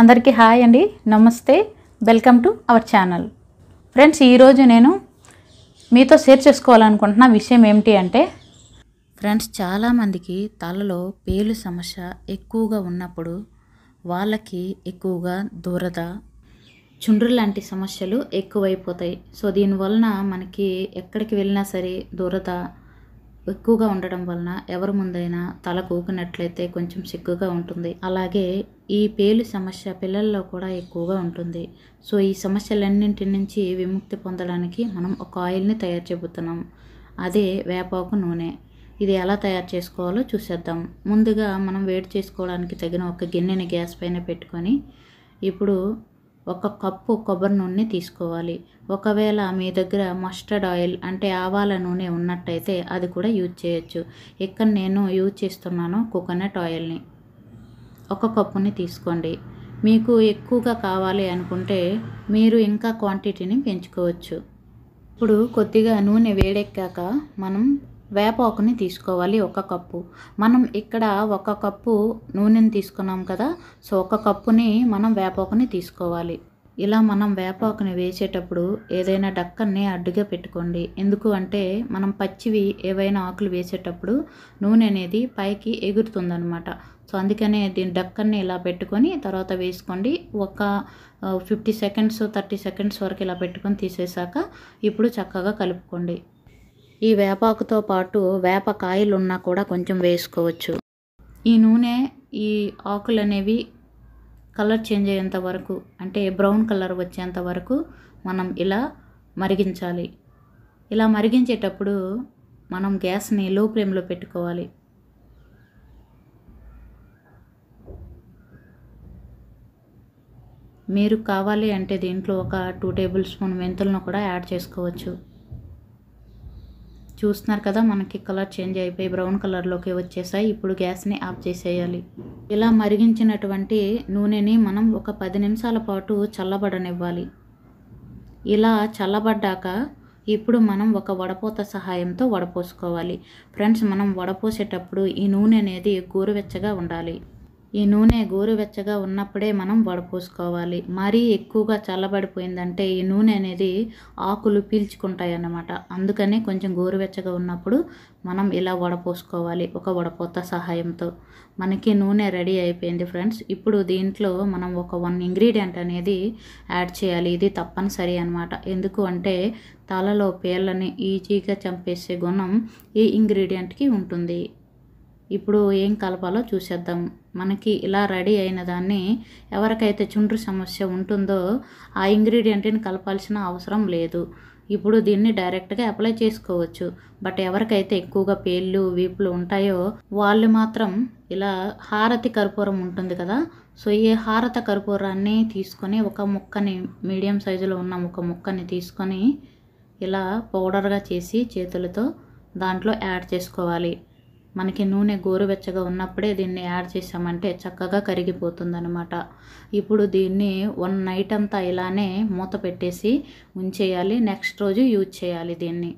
అందరికీ హాయ్ అండి నమస్తే welcome to our channel friends ఈరోజు నేను మీతో షేర్ చేసుకోవాలనుకుంటున్న విషయం ఏమిటి అంటే ఫ్రెండ్స్ చాలామందికి తలలో పేలు సమస్య ఎక్కువగా ఉన్నప్పుడు వాళ్ళకి ఎక్కువగా దురద చుండ్రు లాంటి సమస్యలు ఎక్కువైపోతాయి సో దీనివలన మనకి ఎక్కడికి వెళ్ళినా సరే దురద ఎక్కువగా ఉండడం వలన ఎవరి ముందైనా తల కూకినట్లయితే కొంచెం సిగ్గుగా ఉంటుంది అలాగే ఈ పేలు సమస్య పిల్లల్లో కూడా ఎక్కువగా ఉంటుంది సో ఈ సమస్యలన్నింటి నుంచి విముక్తి పొందడానికి మనం ఒక ఆయిల్ని తయారు చెబుతున్నాం అదే వేపాకు నూనె ఇది ఎలా తయారు చేసుకోవాలో చూసేద్దాం ముందుగా మనం వేడి చేసుకోవడానికి తగిన ఒక గిన్నెని గ్యాస్ పైన పెట్టుకొని ఇప్పుడు ఒక కప్పు కొబ్బరి నూనె తీసుకోవాలి ఒకవేళ మీ దగ్గర మస్టర్డ్ ఆయిల్ అంటే ఆవాల నూనె ఉన్నట్టయితే అది కూడా యూజ్ చేయొచ్చు ఇక్కడ నేను యూజ్ చేస్తున్నాను కోకోనట్ ఆయిల్ని ఒక కప్పుని తీసుకోండి మీకు ఎక్కువగా కావాలి అనుకుంటే మీరు ఇంకా క్వాంటిటీని పెంచుకోవచ్చు ఇప్పుడు కొద్దిగా నూనె వేడెక్కాక మనం వేపాకుని తీసుకోవాలి ఒక కప్పు మనం ఇక్కడ ఒక కప్పు నూనెని తీసుకున్నాం కదా సో ఒక కప్పుని మనం వేపాకుని తీసుకోవాలి ఇలా మనం వేపాకుని వేసేటప్పుడు ఏదైనా డక్కన్ని అడ్డుగా పెట్టుకోండి ఎందుకు అంటే మనం పచ్చివి ఏవైనా ఆకులు వేసేటప్పుడు నూనె అనేది పైకి ఎగురుతుందనమాట సో అందుకనే దీని డక్కన్ని ఇలా పెట్టుకొని తర్వాత వేసుకోండి ఒక ఫిఫ్టీ సెకండ్స్ థర్టీ సెకండ్స్ వరకు ఇలా పెట్టుకొని తీసేసాక ఇప్పుడు చక్కగా కలుపుకోండి ఈ వేపాకుతో పాటు వేప కాయలున్నా కూడా కొంచెం వేసుకోవచ్చు ఈ నూనె ఈ ఆకులు అనేవి కలర్ చేంజ్ అయ్యేంత వరకు అంటే బ్రౌన్ కలర్ వచ్చేంత వరకు మనం ఇలా మరిగించాలి ఇలా మరిగించేటప్పుడు మనం గ్యాస్ని లో ఫ్లేమ్లో పెట్టుకోవాలి మీరు కావాలి అంటే దీంట్లో ఒక టూ టేబుల్ స్పూన్ మెంతులను కూడా యాడ్ చేసుకోవచ్చు చూస్తున్నారు కదా మనకి కలర్ చేంజ్ అయిపోయి బ్రౌన్ కలర్లోకి వచ్చేసాయి ఇప్పుడు గ్యాస్ని ఆఫ్ చేసేయాలి ఇలా మరిగించినటువంటి నూనెని మనం ఒక పది నిమిషాల పాటు చల్లబడనివ్వాలి ఇలా చల్లబడ్డాక ఇప్పుడు మనం ఒక వడపోత సహాయంతో వడపోసుకోవాలి ఫ్రెండ్స్ మనం వడపోసేటప్పుడు ఈ నూనె అనేది గోరువెచ్చగా ఉండాలి ఈ నూనె గోరువెచ్చగా ఉన్నప్పుడే మనం వడపోసుకోవాలి మరీ ఎక్కువగా చల్లబడిపోయిందంటే ఈ నూనె అనేది ఆకులు పీల్చుకుంటాయి అన్నమాట అందుకనే కొంచెం గోరువెచ్చగా ఉన్నప్పుడు మనం ఇలా వడపోసుకోవాలి ఒక వడపోత సహాయంతో మనకి నూనె రెడీ అయిపోయింది ఫ్రెండ్స్ ఇప్పుడు దీంట్లో మనం ఒక వన్ ఇంగ్రీడియంట్ అనేది యాడ్ చేయాలి ఇది తప్పనిసరి అనమాట ఎందుకు అంటే తలలో పేర్లని ఈజీగా చంపేసే గుణం ఈ ఇంగ్రీడియంట్కి ఉంటుంది ఇప్పుడు ఏం కలపాలో చూసేద్దాం మనకి ఇలా రెడీ అయిన దాన్ని ఎవరికైతే చుండ్రు సమస్య ఉంటుందో ఆ ఇంగ్రీడియంట్ని కలపాల్సిన అవసరం లేదు ఇప్పుడు దీన్ని డైరెక్ట్గా అప్లై చేసుకోవచ్చు బట్ ఎవరికైతే ఎక్కువగా పేళ్ళు వీపులు ఉంటాయో వాళ్ళు మాత్రం ఇలా హారతి కర్పూరం ఉంటుంది కదా సో ఈ హారత కర్పూరాన్ని తీసుకొని ఒక ముక్కని మీడియం సైజులో ఉన్న ఒక ముక్కని తీసుకొని ఇలా పౌడర్గా చేసి చేతులతో దాంట్లో యాడ్ చేసుకోవాలి మనకి నూనె గోరువెచ్చగా ఉన్నప్పుడే దీన్ని యాడ్ చేసామంటే చక్కగా కరిగిపోతుందనమాట ఇప్పుడు దీన్ని వన్ నైట్ అంతా ఇలానే మూత పెట్టేసి ఉంచేయాలి నెక్స్ట్ రోజు యూజ్ చేయాలి దీన్ని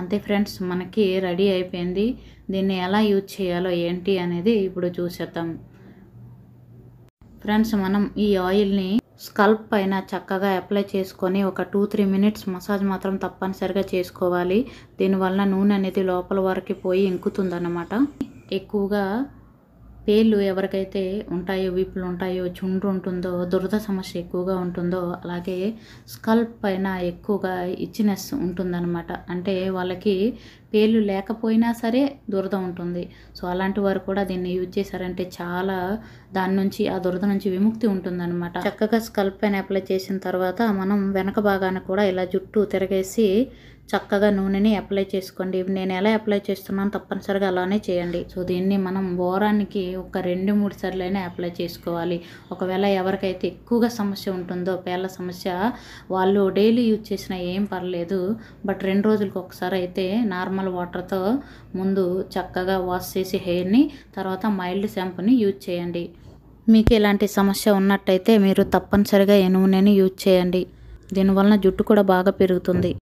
అంతే ఫ్రెండ్స్ మనకి రెడీ అయిపోయింది దీన్ని ఎలా యూజ్ చేయాలో ఏంటి అనేది ఇప్పుడు చూసేద్దాం ఫ్రెండ్స్ మనం ఈ ఆయిల్ని స్కల్ప్ పైన చక్కగా అప్లై చేసుకొని ఒక టూ త్రీ మినిట్స్ మసాజ్ మాత్రం తప్పనిసరిగా చేసుకోవాలి దీనివల్ల నూనె అనేది లోపల వరకు పోయి ఇంకుతుందన్నమాట ఎక్కువగా పేర్లు ఎవరికైతే ఉంటాయో వీపులు ఉంటాయో చుండ్రు ఉంటుందో దురద సమస్య ఎక్కువగా ఉంటుందో అలాగే స్కల్ప్ పైన ఎక్కువగా ఇచ్చినెస్ ఉంటుందన్నమాట అంటే వాళ్ళకి పేర్లు లేకపోయినా సరే దురద ఉంటుంది సో అలాంటి వారు కూడా దీన్ని యూజ్ చేశారంటే చాలా దాని నుంచి ఆ దురద నుంచి విముక్తి ఉంటుందన్నమాట చక్కగా స్కల్ప్ అని అప్లై చేసిన తర్వాత మనం వెనక భాగాన కూడా ఇలా జుట్టు తిరగేసి చక్కగా నూనెని అప్లై చేసుకోండి నేను ఎలా అప్లై చేస్తున్నాను తప్పనిసరిగా అలానే చేయండి సో దీన్ని మనం వారానికి ఒక రెండు మూడు సార్లైనా అప్లై చేసుకోవాలి ఒకవేళ ఎవరికైతే ఎక్కువగా సమస్య ఉంటుందో పేర్ల సమస్య వాళ్ళు డైలీ యూజ్ చేసినా ఏం పర్లేదు బట్ రెండు రోజులకు ఒకసారి అయితే నార్మల్ నార్మల్ వాటర్తో ముందు చక్కగా వాష్ చేసి హెయిర్ని తర్వాత మైల్డ్ షాంపూని యూజ్ చేయండి మీకు ఇలాంటి సమస్య ఉన్నట్టయితే మీరు తప్పనిసరిగా ఎనువునని యూజ్ చేయండి దీనివలన జుట్టు కూడా బాగా పెరుగుతుంది